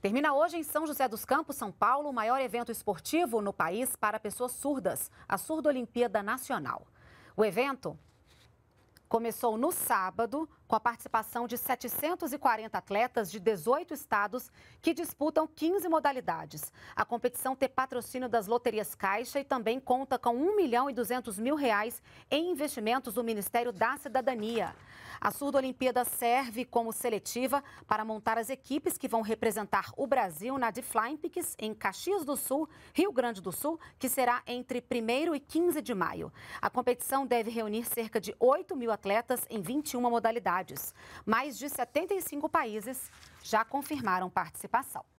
Termina hoje em São José dos Campos, São Paulo, o maior evento esportivo no país para pessoas surdas, a Surda Olimpíada Nacional. O evento começou no sábado com a participação de 740 atletas de 18 estados que disputam 15 modalidades. A competição tem patrocínio das loterias Caixa e também conta com 1 milhão e 200 mil reais em investimentos do Ministério da Cidadania. A Surdo Olimpíada serve como seletiva para montar as equipes que vão representar o Brasil na Deflympics em Caxias do Sul, Rio Grande do Sul, que será entre 1 e 15 de maio. A competição deve reunir cerca de 8 mil atletas atletas em 21 modalidades. Mais de 75 países já confirmaram participação.